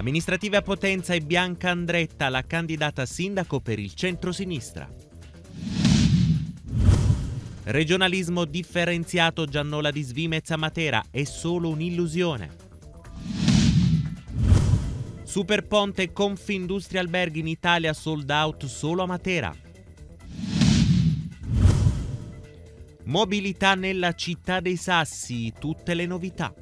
Amministrative a Potenza e Bianca Andretta, la candidata sindaco per il centro-sinistra. Regionalismo differenziato Giannola di Svimez a Matera è solo un'illusione. Superponte Confindustria Alberghi in Italia sold out solo a Matera. Mobilità nella città dei Sassi, tutte le novità.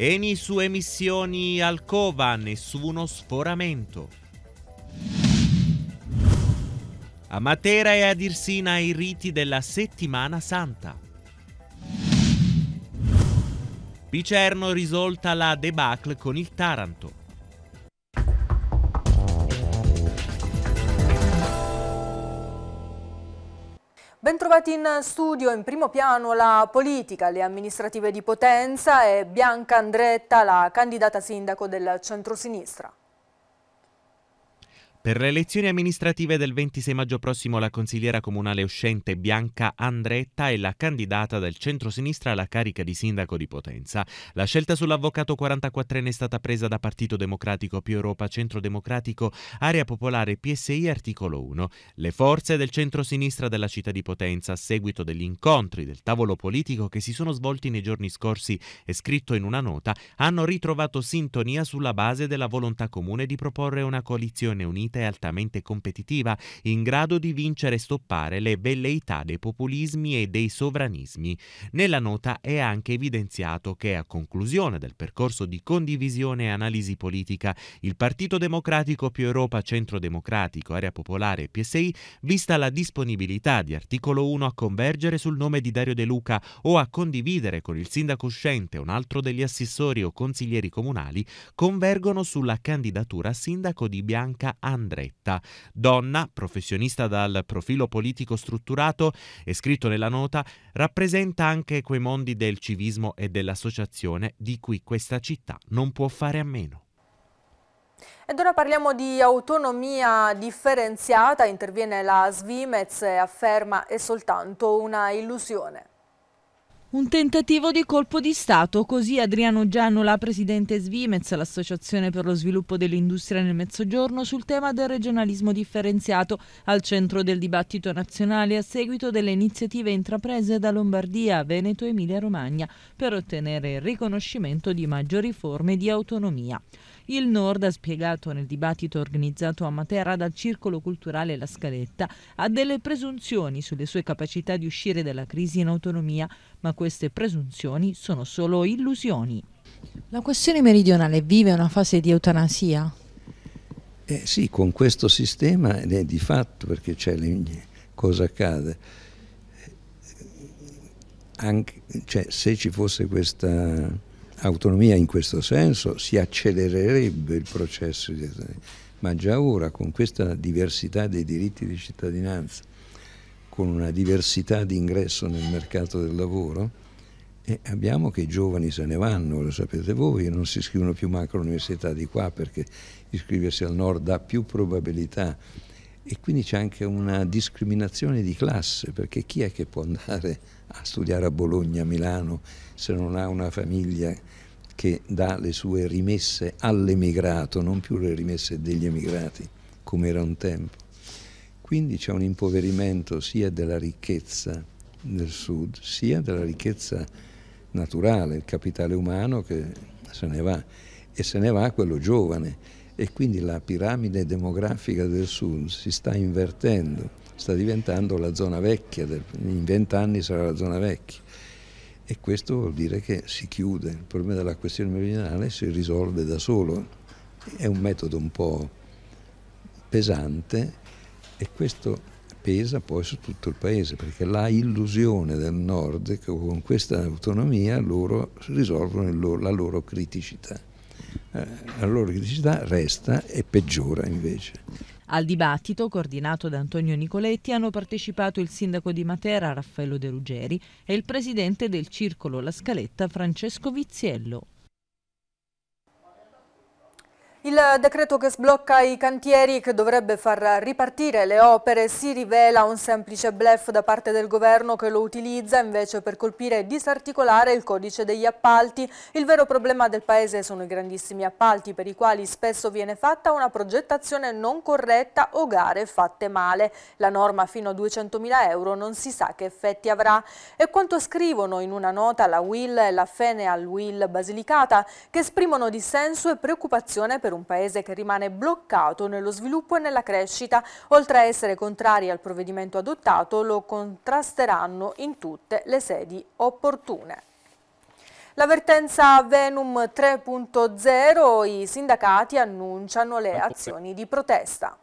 Eni su emissioni Alcova, nessuno sforamento. A Matera e ad Irsina i riti della settimana santa. Picerno risolta la debacle con il Taranto. Bentrovati in studio, in primo piano la politica, le amministrative di Potenza e Bianca Andretta, la candidata sindaco del centrosinistra. Per le elezioni amministrative del 26 maggio prossimo la consigliera comunale uscente Bianca Andretta è la candidata del centro-sinistra alla carica di sindaco di Potenza. La scelta sull'avvocato 44enne è stata presa da Partito Democratico più Europa Centro Democratico Area Popolare PSI articolo 1. Le forze del centro-sinistra della città di Potenza a seguito degli incontri del tavolo politico che si sono svolti nei giorni scorsi e scritto in una nota hanno ritrovato sintonia sulla base della volontà comune di proporre una coalizione unita e altamente competitiva, in grado di vincere e stoppare le velleità dei populismi e dei sovranismi. Nella nota è anche evidenziato che a conclusione del percorso di condivisione e analisi politica, il Partito Democratico più Europa Centro Democratico, Area Popolare e PSI, vista la disponibilità di articolo 1 a convergere sul nome di Dario De Luca o a condividere con il sindaco uscente un altro degli assessori o consiglieri comunali, convergono sulla candidatura a sindaco di Bianca Anna Andretta. Donna, professionista dal profilo politico strutturato, è scritto nella nota, rappresenta anche quei mondi del civismo e dell'associazione di cui questa città non può fare a meno. Ed ora parliamo di autonomia differenziata, interviene la Svimez e afferma è soltanto una illusione. Un tentativo di colpo di Stato, così Adriano la presidente Svimez, l'Associazione per lo sviluppo dell'industria nel Mezzogiorno, sul tema del regionalismo differenziato, al centro del dibattito nazionale a seguito delle iniziative intraprese da Lombardia, Veneto e Emilia-Romagna per ottenere il riconoscimento di maggiori forme di autonomia. Il Nord, ha spiegato nel dibattito organizzato a Matera dal Circolo Culturale La Scaletta, ha delle presunzioni sulle sue capacità di uscire dalla crisi in autonomia, ma queste presunzioni sono solo illusioni. La questione meridionale vive una fase di eutanasia? Eh sì, con questo sistema è di fatto, perché c'è cosa accade? Anche, cioè, se ci fosse questa autonomia in questo senso si accelererebbe il processo di Ma già ora, con questa diversità dei diritti di cittadinanza, con una diversità di ingresso nel mercato del lavoro, eh, abbiamo che i giovani se ne vanno, lo sapete voi, non si iscrivono più manco all'università di qua perché iscriversi al nord ha più probabilità e quindi c'è anche una discriminazione di classe, perché chi è che può andare a studiare a Bologna, a Milano, se non ha una famiglia che dà le sue rimesse all'emigrato, non più le rimesse degli emigrati, come era un tempo. Quindi c'è un impoverimento sia della ricchezza del sud, sia della ricchezza naturale, il capitale umano che se ne va e se ne va quello giovane e quindi la piramide demografica del sud si sta invertendo, sta diventando la zona vecchia, in vent'anni sarà la zona vecchia e questo vuol dire che si chiude, il problema della questione meridionale si risolve da solo, è un metodo un po' pesante e questo pesa poi su tutto il paese perché la illusione del nord è che con questa autonomia loro risolvono loro, la loro criticità, eh, la loro criticità resta e peggiora invece. Al dibattito, coordinato da Antonio Nicoletti, hanno partecipato il sindaco di Matera Raffaello De Ruggeri e il presidente del circolo La Scaletta Francesco Viziello. Il decreto che sblocca i cantieri che dovrebbe far ripartire le opere si rivela un semplice blef da parte del governo che lo utilizza invece per colpire e disarticolare il codice degli appalti. Il vero problema del paese sono i grandissimi appalti per i quali spesso viene fatta una progettazione non corretta o gare fatte male. La norma fino a 200.000 euro non si sa che effetti avrà. E quanto scrivono in una nota la Will e la Fene al Will Basilicata che esprimono dissenso e preoccupazione per per un paese che rimane bloccato nello sviluppo e nella crescita. Oltre a essere contrari al provvedimento adottato, lo contrasteranno in tutte le sedi opportune. L'avvertenza Venum 3.0, i sindacati annunciano le azioni di protesta.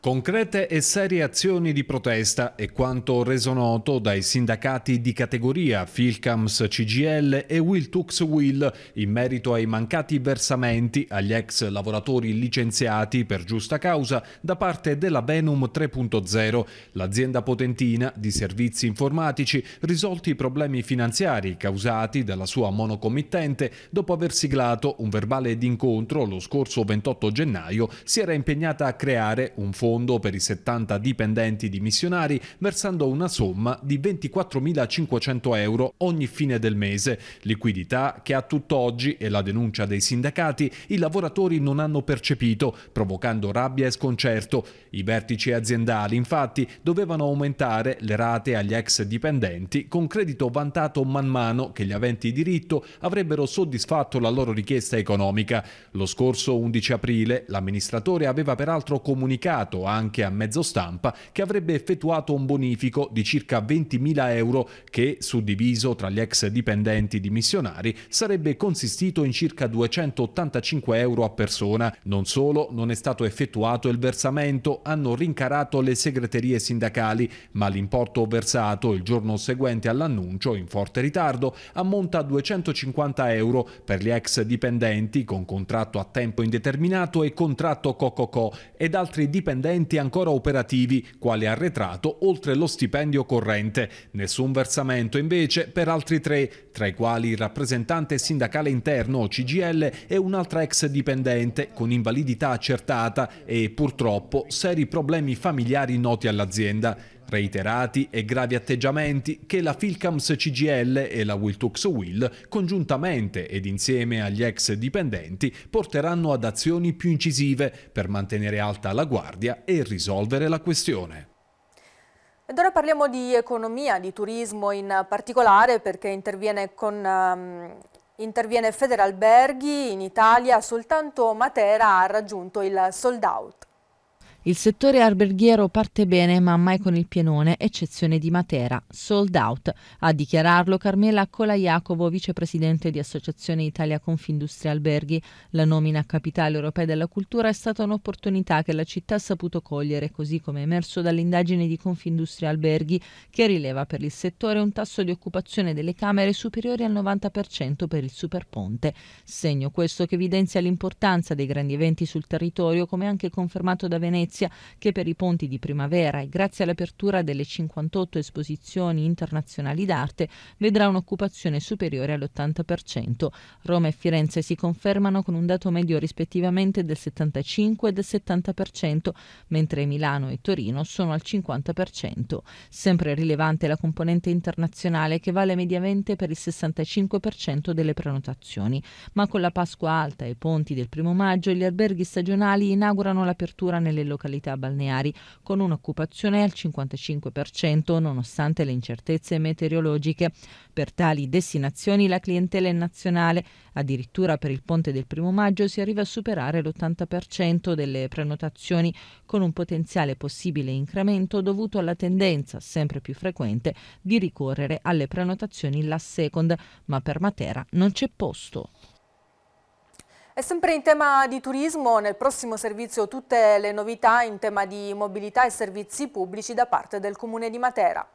Concrete e serie azioni di protesta è quanto reso noto dai sindacati di categoria Filcams CGL e Will Tux Will in merito ai mancati versamenti agli ex lavoratori licenziati per giusta causa da parte della Venum 3.0. L'azienda potentina di servizi informatici risolti i problemi finanziari causati dalla sua monocommittente dopo aver siglato un verbale d'incontro lo scorso 28 gennaio si era impegnata a creare un fondo fondo per i 70 dipendenti di missionari versando una somma di 24.500 euro ogni fine del mese, liquidità che a tutt'oggi, e la denuncia dei sindacati, i lavoratori non hanno percepito, provocando rabbia e sconcerto. I vertici aziendali infatti dovevano aumentare le rate agli ex dipendenti con credito vantato man mano che gli aventi diritto avrebbero soddisfatto la loro richiesta economica. Lo scorso 11 aprile l'amministratore aveva peraltro comunicato dichiarato anche a mezzo stampa che avrebbe effettuato un bonifico di circa 20.000 euro che, suddiviso tra gli ex dipendenti dimissionari, sarebbe consistito in circa 285 euro a persona. Non solo, non è stato effettuato il versamento, hanno rincarato le segreterie sindacali, ma l'importo versato il giorno seguente all'annuncio, in forte ritardo, ammonta a 250 euro per gli ex dipendenti con contratto a tempo indeterminato e contratto COCOCO ed altri dipendenti precedenti ancora operativi, quale arretrato, oltre lo stipendio corrente. Nessun versamento invece per altri tre, tra i quali il rappresentante sindacale interno CGL e un'altra ex dipendente con invalidità accertata e purtroppo seri problemi familiari noti all'azienda reiterati e gravi atteggiamenti che la Filcams CGL e la Wiltux Will, congiuntamente ed insieme agli ex dipendenti, porteranno ad azioni più incisive per mantenere alta la guardia e risolvere la questione. Ed ora parliamo di economia, di turismo in particolare, perché interviene con um... Interviene Federalberghi, in Italia soltanto Matera ha raggiunto il sold out. Il settore alberghiero parte bene ma mai con il pienone, eccezione di Matera, sold out, a dichiararlo Carmela Colaiacovo, vicepresidente di Associazione Italia Confindustria Alberghi. La nomina a capitale europea della cultura è stata un'opportunità che la città ha saputo cogliere, così come è emerso dall'indagine di Confindustria Alberghi, che rileva per il settore un tasso di occupazione delle camere superiore al 90% per il superponte. Segno questo che evidenzia l'importanza dei grandi eventi sul territorio, come anche confermato da Venezia Venezia che per i ponti di primavera e grazie all'apertura delle 58 esposizioni internazionali d'arte vedrà un'occupazione superiore all'80%. Roma e Firenze si confermano con un dato medio rispettivamente del 75 e del 70%, mentre Milano e Torino sono al 50%. Sempre rilevante la componente internazionale che vale mediamente per il 65% delle prenotazioni, ma con la Pasqua alta e i ponti del primo maggio gli alberghi stagionali inaugurano l'apertura nelle località località balneari, con un'occupazione al 55% nonostante le incertezze meteorologiche. Per tali destinazioni la clientela è nazionale, addirittura per il ponte del primo maggio si arriva a superare l'80% delle prenotazioni, con un potenziale possibile incremento dovuto alla tendenza sempre più frequente di ricorrere alle prenotazioni la second, ma per Matera non c'è posto. E sempre in tema di turismo, nel prossimo servizio tutte le novità in tema di mobilità e servizi pubblici da parte del Comune di Matera.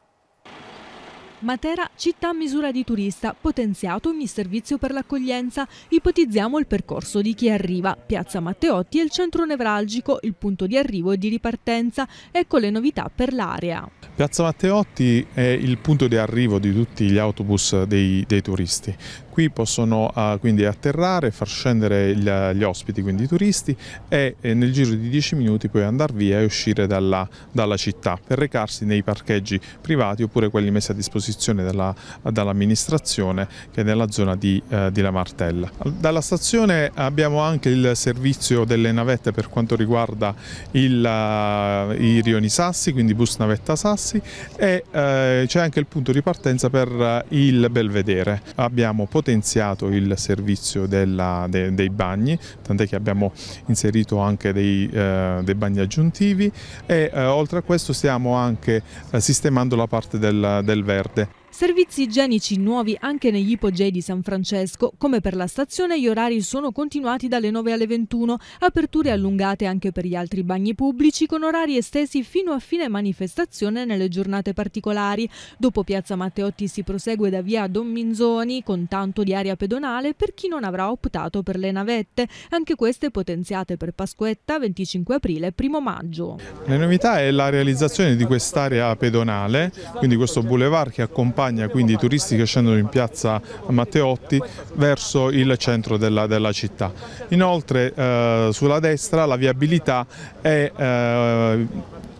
Matera, città a misura di turista, potenziato ogni servizio per l'accoglienza. Ipotizziamo il percorso di chi arriva. Piazza Matteotti è il centro nevralgico, il punto di arrivo e di ripartenza. Ecco le novità per l'area. Piazza Matteotti è il punto di arrivo di tutti gli autobus dei, dei turisti. Qui possono uh, quindi atterrare, far scendere gli, gli ospiti, quindi i turisti, e eh, nel giro di 10 minuti poi andare via e uscire dalla, dalla, città per recarsi nei parcheggi privati oppure quelli messi a disposizione dall'amministrazione dall che è nella zona di, eh, di La Martella. Dalla stazione abbiamo anche il servizio delle navette per quanto riguarda il, uh, i rioni Sassi, quindi bus navetta Sassi e eh, c'è anche il punto di partenza per eh, il Belvedere. Abbiamo Potenza potenziato il servizio della, de, dei bagni, tant'è che abbiamo inserito anche dei, eh, dei bagni aggiuntivi e eh, oltre a questo stiamo anche eh, sistemando la parte del, del verde. Servizi igienici nuovi anche negli ipogei di San Francesco. Come per la stazione gli orari sono continuati dalle 9 alle 21, aperture allungate anche per gli altri bagni pubblici con orari estesi fino a fine manifestazione nelle giornate particolari. Dopo Piazza Matteotti si prosegue da via Don Minzoni con tanto di aria pedonale per chi non avrà optato per le navette, anche queste potenziate per Pasquetta 25 aprile e 1 maggio. La novità è la realizzazione di quest'area pedonale, quindi questo boulevard che accompagna campagna, quindi i turisti che scendono in piazza Matteotti verso il centro della, della città. Inoltre eh, sulla destra la viabilità è eh,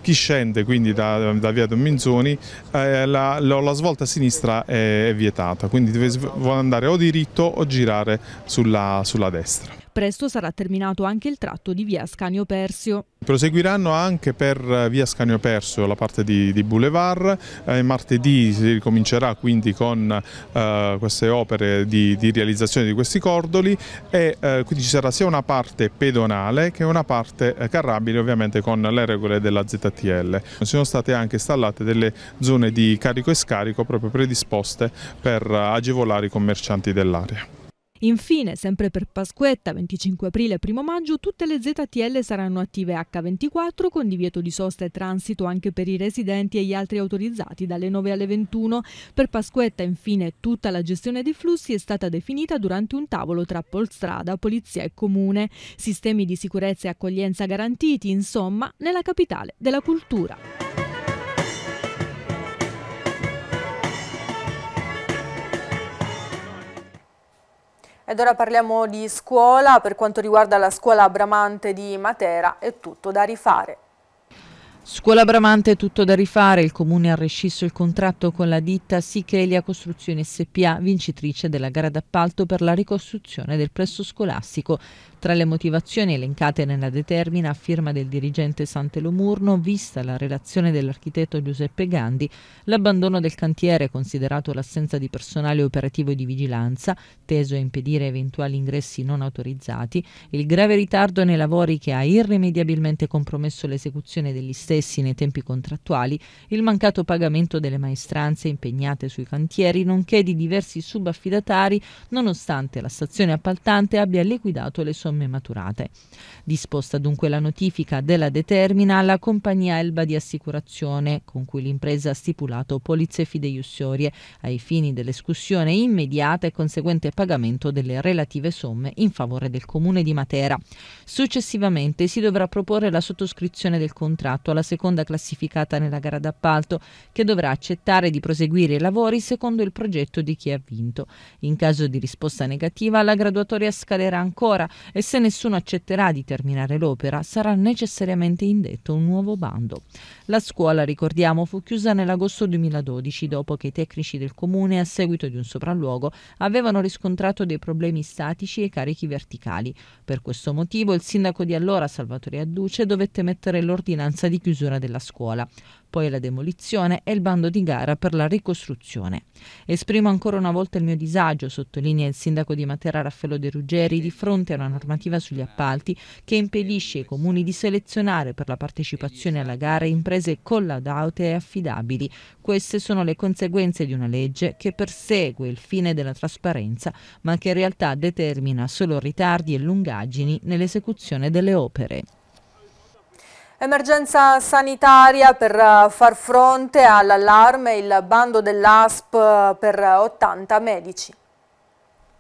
chi scende quindi da, da via Dominzoni eh, la, la, la, svolta a sinistra è, è vietata, quindi deve andare o diritto o girare sulla, sulla destra. Presto sarà terminato anche il tratto di via Scanio Persio. Proseguiranno anche per eh, via Scanio Persio la parte di, di Boulevard, eh, martedì si ricomincerà quindi con eh, queste opere di, di, realizzazione di questi cordoli e eh, quindi ci sarà sia una parte pedonale che una parte eh, carrabile ovviamente con le regole della ZTL. Sono state anche installate delle zone di carico e scarico proprio predisposte per eh, agevolare i commercianti dell'area. Infine, sempre per Pasquetta, 25 aprile e 1 maggio, tutte le ZTL saranno attive H24 con divieto di sosta e transito anche per i residenti e gli altri autorizzati dalle 9 alle 21. Per Pasquetta, infine, tutta la gestione dei flussi è stata definita durante un tavolo tra Polstrada, Polizia e Comune. Sistemi di sicurezza e accoglienza garantiti, insomma, nella capitale della cultura. Ed ora parliamo di scuola, per quanto riguarda la scuola Bramante di Matera è tutto da rifare. Scuola Bramante tutto da rifare, il comune ha rescisso il contratto con la ditta Sichelia Costruzioni SPA, vincitrice della gara d'appalto per la ricostruzione del presso scolastico. Tra le motivazioni elencate nella determina a firma del dirigente Santelomurno, vista la relazione dell'architetto Giuseppe Gandhi, l'abbandono del cantiere considerato l'assenza di personale operativo e di vigilanza, teso a impedire eventuali ingressi non autorizzati, il grave ritardo nei lavori che ha irrimediabilmente compromesso l'esecuzione degli stessi stessi nei tempi contrattuali, il mancato pagamento delle maestranze impegnate sui cantieri, nonché di diversi subaffidatari, nonostante la stazione appaltante abbia liquidato le somme maturate. Disposta dunque la notifica della determina alla compagnia Elba di Assicurazione, con cui l'impresa ha stipulato polizze fideiussorie, ai fini dell'escussione immediata e conseguente pagamento delle relative somme in favore del Comune di Matera. Successivamente si dovrà proporre la sottoscrizione del contratto alla seconda classificata nella gara d'appalto, che dovrà accettare di proseguire i lavori secondo il progetto di chi ha vinto. In caso di risposta negativa, la graduatoria scalerà ancora e se nessuno accetterà di terminare l'opera, sarà necessariamente indetto un nuovo bando. La scuola, ricordiamo, fu chiusa nell'agosto 2012 dopo che i tecnici del comune, a seguito di un sopralluogo, avevano riscontrato dei problemi statici e carichi verticali. Per questo motivo il sindaco di allora, Salvatore Adduce, dovette mettere l'ordinanza di chiusura chiusura della scuola, poi la demolizione e il bando di gara per la ricostruzione. Esprimo ancora una volta il mio disagio, sottolinea il sindaco di Matera Raffaello De Ruggeri, di fronte a una normativa sugli appalti che impedisce ai comuni di selezionare per la partecipazione alla gara imprese collaudate e affidabili. Queste sono le conseguenze di una legge che persegue il fine della trasparenza, ma che in realtà determina solo ritardi e lungaggini nell'esecuzione delle opere. Emergenza sanitaria per eh, far fronte all'allarme, il bando dell'ASP eh, per 80 eh, medici.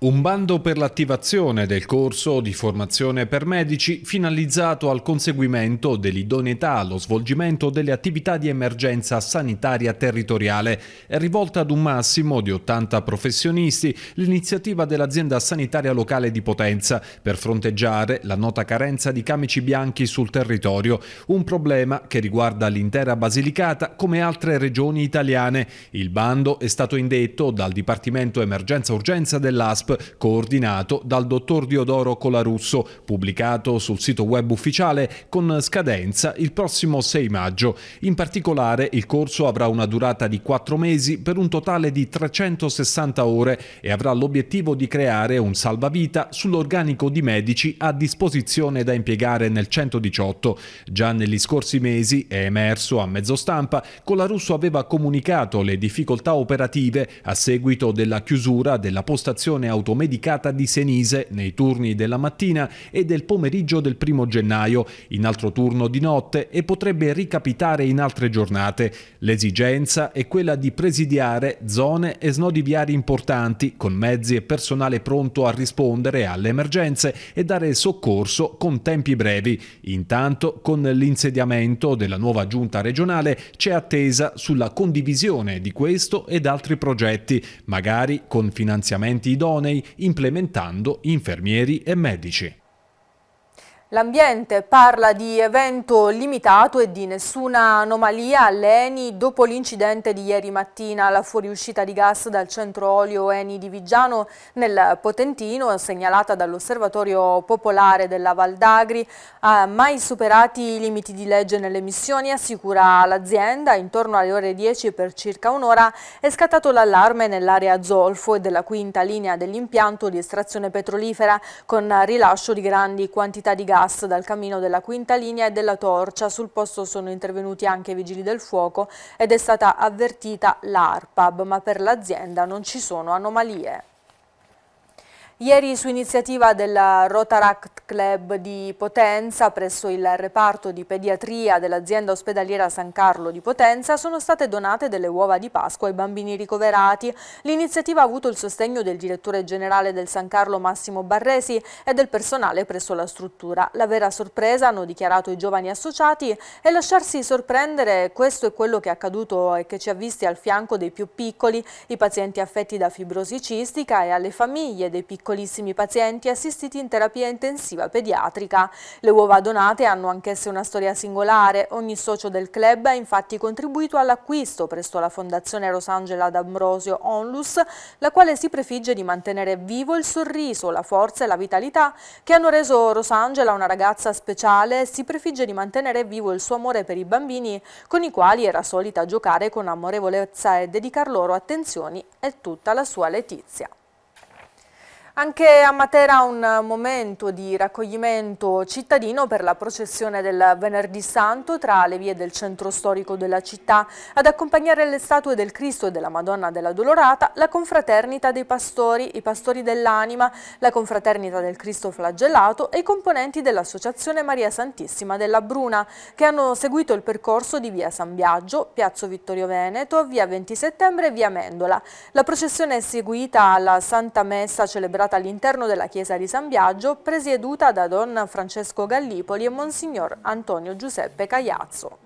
Un bando per l'attivazione del corso di formazione per medici finalizzato al conseguimento dell'idoneità allo svolgimento delle attività di emergenza sanitaria territoriale. È rivolta ad un massimo di 80 professionisti l'iniziativa dell'azienda sanitaria locale di Potenza per fronteggiare la nota carenza di camici bianchi sul territorio, un problema che riguarda l'intera Basilicata come altre regioni italiane. Il bando è stato indetto dal Dipartimento Emergenza Urgenza dell'ASP coordinato dal dottor Diodoro Colarusso, pubblicato sul sito web ufficiale con scadenza il prossimo 6 maggio. In particolare il corso avrà una durata di 4 mesi per un totale di 360 ore e avrà l'obiettivo di creare un salvavita sull'organico di medici a disposizione da impiegare nel 118. Già negli scorsi mesi è emerso a mezzo stampa, Colarusso aveva comunicato le difficoltà operative a seguito della chiusura della postazione automedicata di Senise nei turni della mattina e del pomeriggio del primo gennaio, in altro turno di notte e potrebbe ricapitare in altre giornate. L'esigenza è quella di presidiare zone e snodi viari importanti con mezzi e personale pronto a rispondere alle emergenze e dare soccorso con tempi brevi. Intanto, con l'insediamento della nuova giunta regionale c'è attesa sulla condivisione di questo ed altri progetti, magari con finanziamenti idonei idonei implementando infermieri e medici. L'ambiente parla di evento limitato e di nessuna anomalia all'ENI dopo l'incidente di ieri mattina, la fuoriuscita di gas dal centro olio ENI di Vigiano nel Potentino, segnalata dall'Osservatorio Popolare della Val d'Agri, ha mai superati i limiti di legge nelle emissioni, assicura l'azienda, intorno alle ore 10 per circa un'ora è scattato l'allarme nell'area Zolfo e della quinta linea dell'impianto di estrazione petrolifera con rilascio di grandi quantità di gas bypass dal camino della quinta linea e della torcia. Sul posto sono intervenuti anche i vigili del fuoco ed è stata avvertita l'ARPAB, ma per l'azienda non ci sono anomalie. Ieri su iniziativa del Rotaract Club di Potenza presso il reparto di pediatria dell'azienda ospedaliera San Carlo di Potenza sono state donate delle uova di Pasqua ai bambini ricoverati. L'iniziativa ha avuto il sostegno del direttore generale del San Carlo Massimo Barresi e del personale presso la struttura. La vera sorpresa, hanno dichiarato i giovani associati, è lasciarsi sorprendere, questo è quello che è accaduto e che ci ha visti al fianco dei più piccoli, i pazienti affetti da fibrosi cistica e alle famiglie dei piccoli piccolissimi pazienti assistiti in terapia intensiva pediatrica. Le uova donate hanno anch'esse una storia singolare. Ogni socio del club ha infatti contribuito all'acquisto presso la Fondazione Rosangela d'Ambrosio Onlus, la quale si prefigge di mantenere vivo il sorriso, la forza e la vitalità che hanno reso Rosangela una ragazza speciale e si prefigge di mantenere vivo il suo amore per i bambini con i quali era solita giocare con amorevolezza e dedicar loro attenzioni e tutta la sua Letizia. Anche a Matera un momento di raccoglimento cittadino per la processione del Venerdì Santo tra le vie del centro storico della città. Ad accompagnare le statue del Cristo e della Madonna della Dolorata, la confraternita dei pastori, i pastori dell'anima, la confraternita del Cristo flagellato e i componenti dell'Associazione Maria Santissima della Bruna, che hanno seguito il percorso di via San Biagio, Piazzo Vittorio Veneto, via 20 settembre e via Mendola. La processione è seguita alla Santa Messa celebrata celebrata all'interno della chiesa di San Biagio, presieduta da Don Francesco Gallipoli e Monsignor Antonio Giuseppe Cagliazzo.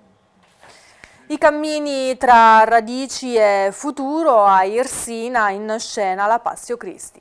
I cammini tra radici e futuro a Irsina in scena la Passio Cristi.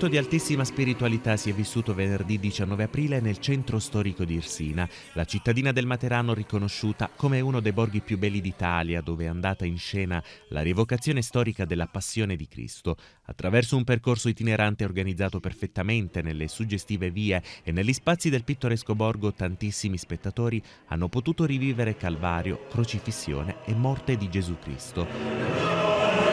momento di altissima spiritualità si è vissuto venerdì 19 aprile nel centro storico di Irsina, la cittadina del Materano riconosciuta come uno dei borghi più belli d'Italia, dove è andata in scena la rievocazione storica della Passione di Cristo, attraverso un percorso itinerante organizzato perfettamente nelle suggestive vie e negli spazi del pittoresco borgo tantissimi spettatori hanno potuto rivivere Calvario, crocifissione e morte di Gesù Cristo.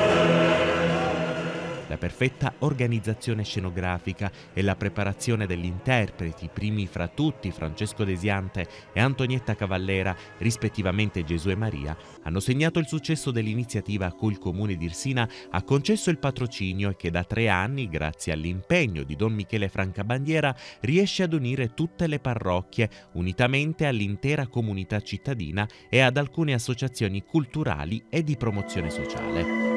La perfetta organizzazione scenografica e la preparazione degli interpreti, primi fra tutti Francesco Desiante e Antonietta Cavallera, rispettivamente Gesù e Maria, hanno segnato il successo dell'iniziativa a cui il comune di Irsina ha concesso il patrocinio e che da tre anni, grazie all'impegno di Don Michele Francabandiera, riesce ad unire tutte le parrocchie, unitamente all'intera comunità cittadina e ad alcune associazioni culturali e di promozione sociale.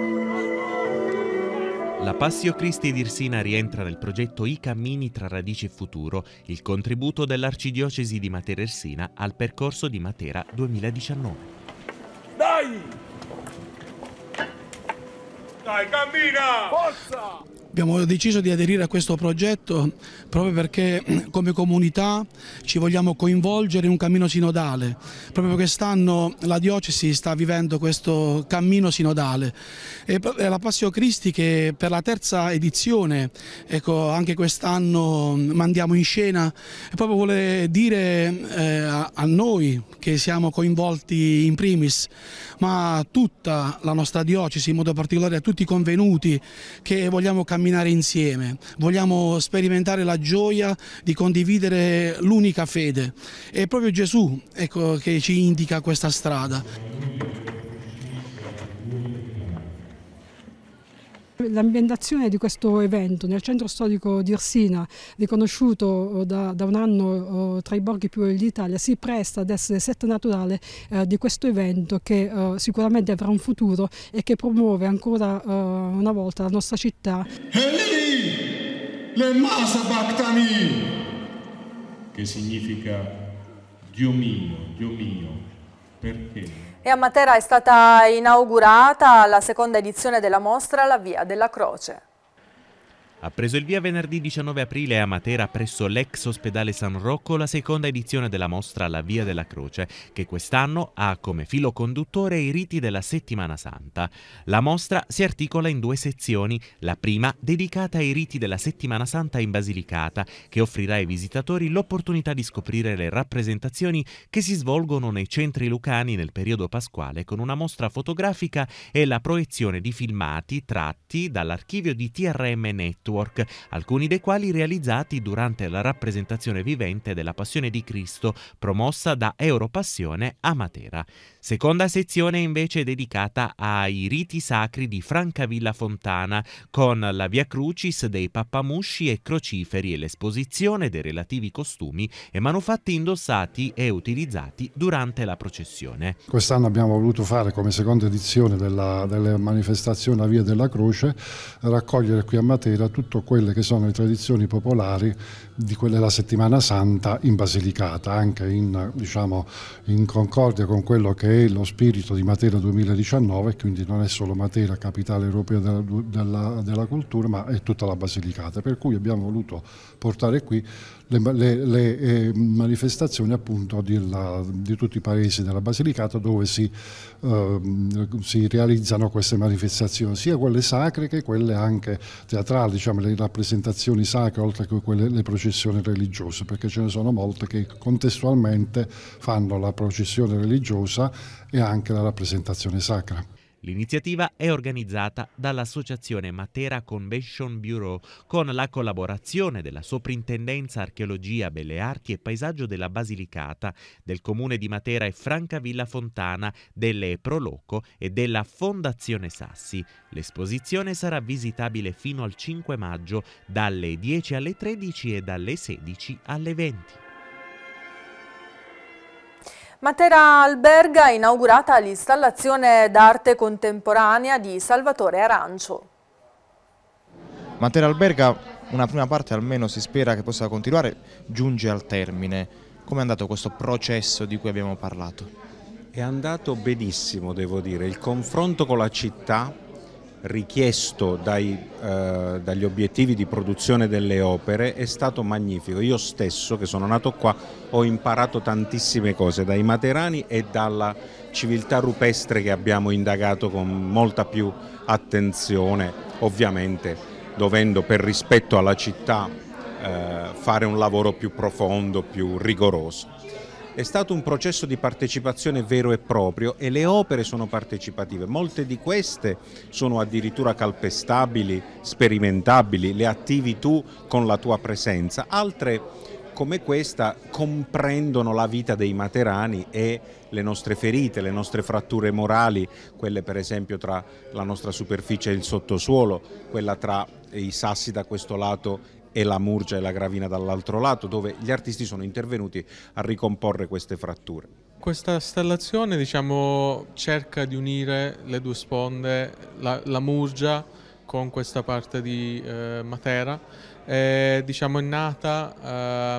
La Passio Cristi di Irsina rientra nel progetto I cammini tra radici e futuro, il contributo dell'Arcidiocesi di Matera Irsina al percorso di Matera 2019. Dai! Dai, cammina! Forza! Abbiamo deciso di aderire a questo progetto proprio perché eh, come comunità ci vogliamo coinvolgere in un cammino sinodale, proprio quest'anno la diocesi sta vivendo questo cammino sinodale È la Passio Cristi che per la terza edizione, ecco, anche quest'anno mm, mandiamo in scena, proprio vuole dire eh, a noi che siamo coinvolti in primis, ma a tutta la nostra diocesi, in modo particolare a tutti i convenuti che vogliamo camminare camminare insieme, vogliamo sperimentare la gioia di condividere l'unica fede. È proprio Gesù ecco, che ci indica questa strada. L'ambientazione di questo evento nel centro storico di Orsina, riconosciuto oh, da, da un anno oh, tra i borghi più d'Italia, si presta ad essere setta naturale eh, di questo evento che eh, sicuramente avrà un futuro e che promuove ancora eh, una volta la nostra città. Che significa Dio mio, Dio mio, perché? E a Matera è stata inaugurata la seconda edizione della mostra La Via della Croce. Ha preso il via venerdì 19 aprile a Matera presso l'ex ospedale San Rocco la seconda edizione della mostra La Via della Croce, che quest'anno ha come filo conduttore i riti della Settimana Santa. La mostra si articola in due sezioni, la prima dedicata ai riti della Settimana Santa in Basilicata, che offrirà ai visitatori l'opportunità di scoprire le rappresentazioni che si svolgono nei centri lucani nel periodo pasquale con una mostra fotografica e la proiezione di filmati tratti dall'archivio di TRM Netto artwork, alcuni dei quali realizzati durante la rappresentazione vivente della Passione di Cristo promossa da Europassione a Matera. Seconda sezione invece dedicata ai riti sacri di Francavilla Fontana con la Via Crucis dei pappamusci e crociferi e l'esposizione dei relativi costumi e manufatti indossati e utilizzati durante la processione. Quest'anno abbiamo voluto fare come seconda edizione della, delle manifestazioni a Via della Croce raccogliere qui a Matera tutti soprattutto quelle che sono le tradizioni popolari di quella della settimana santa in Basilicata, anche in, diciamo, in concordia con quello che è lo spirito di Matera 2019, quindi non è solo Matera capitale europea della, della, della cultura, ma è tutta la Basilicata, per cui abbiamo voluto portare qui le, le, le eh, manifestazioni appunto di, la, di, tutti i paesi della Basilicata dove si, eh, si, realizzano queste manifestazioni, sia quelle sacre che quelle anche teatrali, diciamo le rappresentazioni sacre oltre che quelle, le processioni religiose, perché ce ne sono molte che contestualmente fanno la processione religiosa e anche la rappresentazione sacra. L'iniziativa è organizzata dall'Associazione Matera Convention Bureau con la collaborazione della Soprintendenza Archeologia, Belle Arti e Paesaggio della Basilicata, del Comune di Matera e Francavilla Fontana, delle Proloco e della Fondazione Sassi. L'esposizione sarà visitabile fino al 5 maggio dalle 10 alle 13 e dalle 16 alle 20. Matera alberga ha inaugurata l'installazione d'arte contemporanea di Salvatore Arancio. Matera alberga, una prima parte almeno si spera che possa continuare, giunge al termine. Come è andato questo processo di cui abbiamo parlato? È andato benissimo, devo dire. Il confronto con la città richiesto dai, eh, dagli obiettivi di produzione delle opere è stato magnifico. Io stesso, che sono nato qua, ho imparato tantissime cose dai Materani e dalla civiltà rupestre che abbiamo indagato con molta più attenzione, ovviamente dovendo per rispetto alla città eh, fare un lavoro più profondo, più rigoroso. È stato un processo di partecipazione vero e proprio e le opere sono partecipative. Molte di queste sono addirittura calpestabili, sperimentabili, le attivi tu con la tua presenza. Altre come questa comprendono la vita dei materani e le nostre ferite, le nostre fratture morali, quelle per esempio tra la nostra superficie e il sottosuolo, quella tra i sassi da questo lato e la Murgia e la Gravina dall'altro lato, dove gli artisti sono intervenuti a ricomporre queste fratture. Questa installazione diciamo, cerca di unire le due sponde, la, la Murgia con questa parte di eh, Matera, eh, diciamo, è nata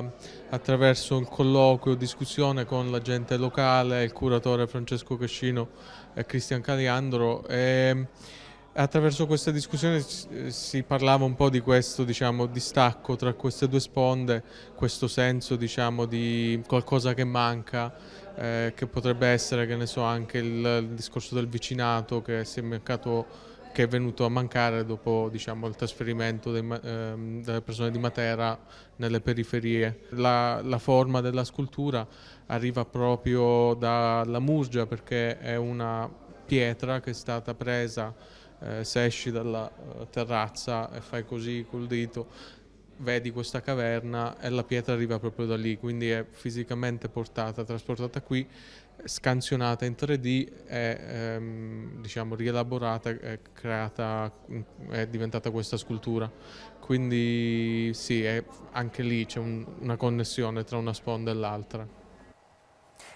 eh, attraverso un colloquio, discussione con la gente locale, il curatore Francesco Cascino e Cristian Caliandro. E, attraverso questa discussione eh, si parlava un po' di questo diciamo, distacco tra queste due sponde, questo senso diciamo, di qualcosa che manca, eh, che potrebbe essere che ne so, anche il, il discorso del vicinato che, è, mancato, che è venuto a mancare dopo diciamo, il trasferimento dei, eh, delle persone di Matera nelle periferie. La, la forma della scultura arriva proprio dalla Murgia perché è una pietra che è stata presa eh, se esci dalla eh, terrazza e fai così col dito, vedi questa caverna e la pietra arriva proprio da lì, quindi è fisicamente portata, trasportata qui, scansionata in 3D e ehm, diciamo rielaborata e creata, è diventata questa scultura. Quindi sì, è, anche lì c'è un, una connessione tra una sponda e l'altra.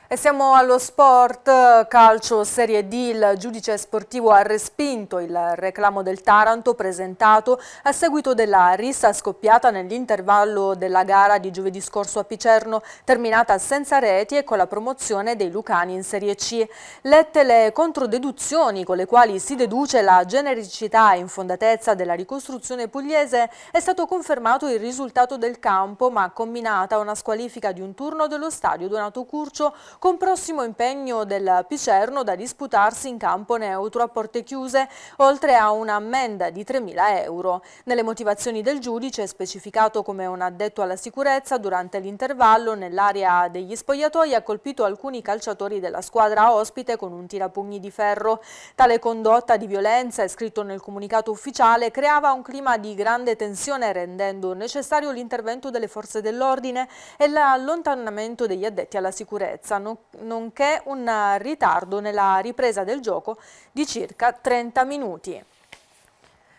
E siamo allo sport, calcio Serie D, il giudice sportivo ha respinto il reclamo del Taranto presentato a seguito della rissa scoppiata nell'intervallo della gara di giovedì scorso a Picerno, terminata senza reti e con la promozione dei Lucani in Serie C. Lette le controdeduzioni con le quali si deduce la genericità e infondatezza della ricostruzione pugliese, è stato confermato il risultato del campo ma combinata una squalifica di un turno dello stadio Donato Curcio con prossimo impegno del Picerno da disputarsi in campo neutro a porte chiuse, oltre a un'ammenda di 3.000 euro. Nelle motivazioni del giudice è specificato come un addetto alla sicurezza durante l'intervallo nell'area degli spogliatoi ha colpito alcuni calciatori della squadra ospite con un tirapugni di ferro. Tale condotta di violenza, è scritto nel comunicato ufficiale, creava un clima di grande tensione rendendo necessario l'intervento delle forze dell'ordine e l'allontanamento degli addetti alla sicurezza nonché un ritardo nella ripresa del gioco di circa 30 minuti.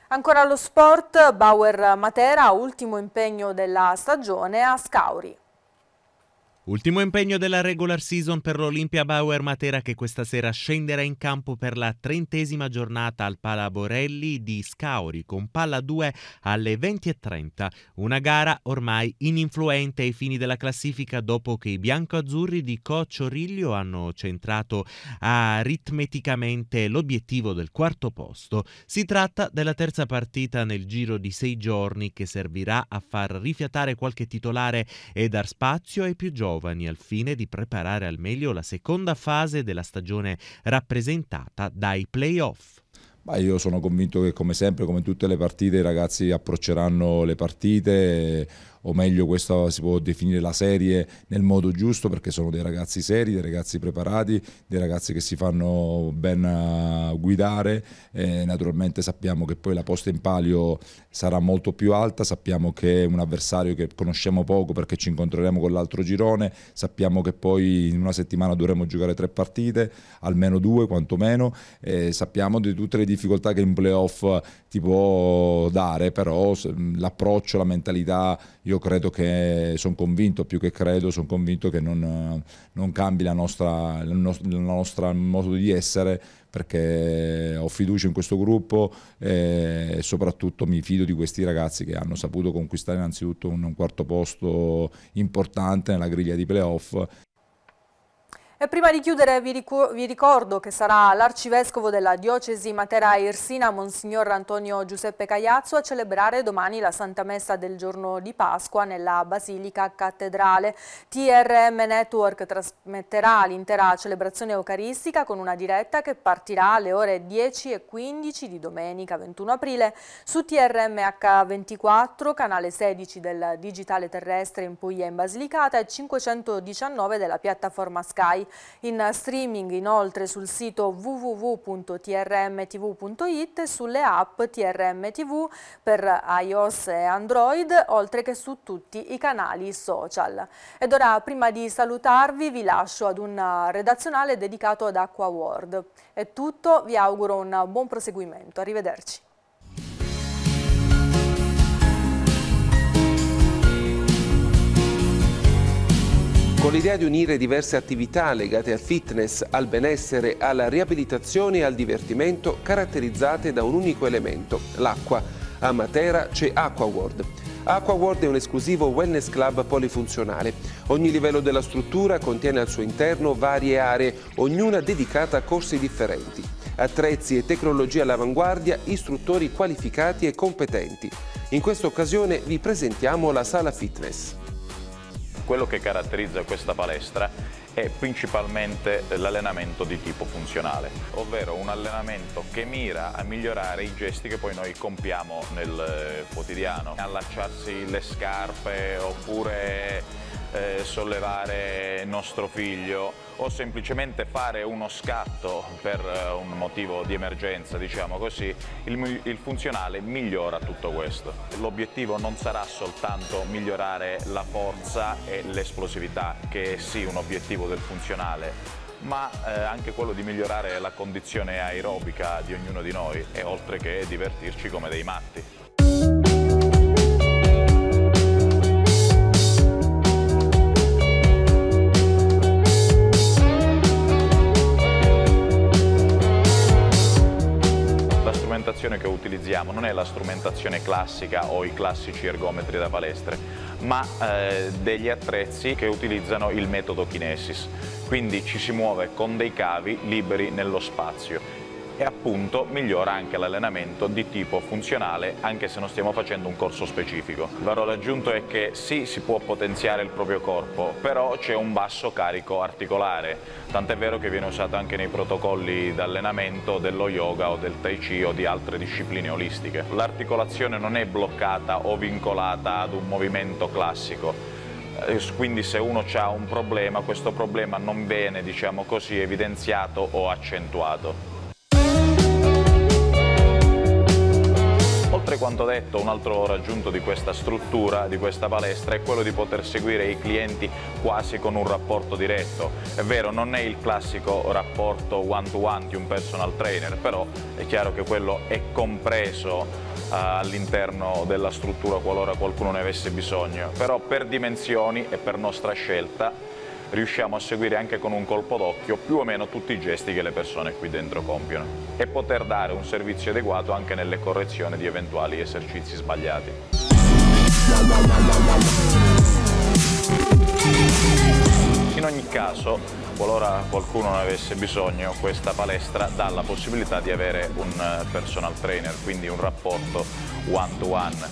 Ancora lo sport, Bauer Matera, ultimo impegno della stagione a Scauri. Ultimo impegno della regular season per l'Olimpia Bauer Matera che questa sera scenderà in campo per la trentesima giornata al Palaborelli di Scauri con palla 2 alle 20.30. Una gara ormai ininfluente ai fini della classifica dopo che i biancoazzurri di Coccio Riglio hanno centrato aritmeticamente l'obiettivo del quarto posto. Si tratta della terza partita nel giro di sei giorni che servirà a far rifiatare qualche titolare e dar spazio ai più giovani giovani al fine di preparare al meglio la seconda fase della stagione rappresentata dai playoff. Ma io sono convinto che come sempre, come tutte le partite, i ragazzi approcceranno le partite o meglio questa si può definire la serie nel modo giusto perché sono dei ragazzi seri, dei ragazzi preparati, dei ragazzi che si fanno ben eh, guidare, eh, naturalmente sappiamo che poi la posta in palio sarà molto più alta, sappiamo che è un avversario che conosciamo poco perché ci incontreremo con l'altro girone, sappiamo che poi in una settimana dovremo giocare tre partite, almeno due quantomeno, eh, sappiamo di tutte le difficoltà che in playoff ti può dare, però l'approccio, la mentalità, io credo che, sono convinto, più che credo, sono convinto che non, non cambi la nostra, il nostro modo di essere perché ho fiducia in questo gruppo e soprattutto mi fido di questi ragazzi che hanno saputo conquistare innanzitutto un quarto posto importante nella griglia di playoff e prima di chiudere vi, ricordo che sarà l'arcivescovo della diocesi Matera Irsina, Monsignor Antonio Giuseppe Cagliazzo, a celebrare domani la Santa Messa del giorno di Pasqua nella Basilica Cattedrale. TRM Network trasmetterà l'intera celebrazione eucaristica con una diretta che partirà alle ore 10 e 15 di domenica 21 aprile su TRM H24, canale 16 del digitale terrestre in Puglia in Basilicata e 519 della piattaforma Sky in streaming inoltre sul sito www.trmtv.it e sulle app TRMTV per iOS e Android, oltre che su tutti i canali social. Ed ora, prima di salutarvi, vi lascio ad un redazionale dedicato ad Acqua World. È tutto, vi auguro un buon proseguimento. Arrivederci. Con l'idea di unire diverse attività legate al fitness, al benessere, alla riabilitazione e al divertimento caratterizzate da un unico elemento, l'acqua. A Matera c'è AquaWorld. AquaWorld è un esclusivo wellness club polifunzionale. Ogni livello della struttura contiene al suo interno varie aree, ognuna dedicata a corsi differenti. Attrezzi e tecnologie all'avanguardia, istruttori qualificati e competenti. In questa occasione vi presentiamo la sala fitness quello che caratterizza questa palestra è principalmente l'allenamento di tipo funzionale, ovvero un allenamento che mira a migliorare i gesti che poi noi compiamo nel eh, quotidiano, allacciarsi le scarpe oppure eh, sollevare nostro figlio, o semplicemente fare uno scatto per eh, un motivo di emergenza, diciamo così, il, il funzionale migliora tutto questo. L'obiettivo non sarà soltanto migliorare la forza e l'esplosività, che è sì un obiettivo del funzionale, ma eh, anche quello di migliorare la condizione aerobica di ognuno di noi e oltre che divertirci come dei matti. strumentazione che utilizziamo non è la strumentazione classica o i classici ergometri da palestre, ma eh, degli attrezzi che utilizzano il metodo Kinesis. Quindi ci si muove con dei cavi liberi nello spazio e appunto migliora anche l'allenamento di tipo funzionale anche se non stiamo facendo un corso specifico. Il valore aggiunto è che sì, si può potenziare il proprio corpo, però c'è un basso carico articolare, tant'è vero che viene usato anche nei protocolli d'allenamento dello yoga o del tai chi o di altre discipline olistiche. L'articolazione non è bloccata o vincolata ad un movimento classico, eh, quindi se uno ha un problema questo problema non viene diciamo così, evidenziato o accentuato. Oltre quanto detto, un altro raggiunto di questa struttura, di questa palestra, è quello di poter seguire i clienti quasi con un rapporto diretto. È vero, non è il classico rapporto one to one di un personal trainer, però è chiaro che quello è compreso eh, all'interno della struttura qualora qualcuno ne avesse bisogno, però per dimensioni e per nostra scelta riusciamo a seguire anche con un colpo d'occhio più o meno tutti i gesti che le persone qui dentro compiono e poter dare un servizio adeguato anche nelle correzioni di eventuali esercizi sbagliati. In ogni caso, qualora qualcuno ne avesse bisogno, questa palestra dà la possibilità di avere un eh, personal trainer, quindi un rapporto one-to-one. one to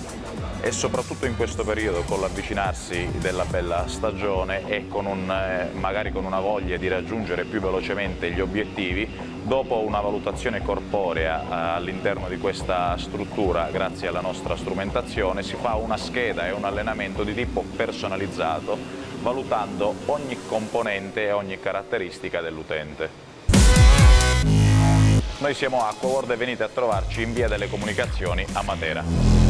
one e soprattutto in questo periodo con l'avvicinarsi della bella stagione e con un, eh, magari con una voglia di raggiungere più velocemente gli obiettivi, dopo una valutazione corporea eh, all'interno di questa struttura, grazie alla nostra strumentazione, si fa una scheda e un allenamento di tipo personalizzato, valutando ogni componente e ogni caratteristica dell'utente. Noi siamo Acquaworld e venite a trovarci in via delle comunicazioni a Matera.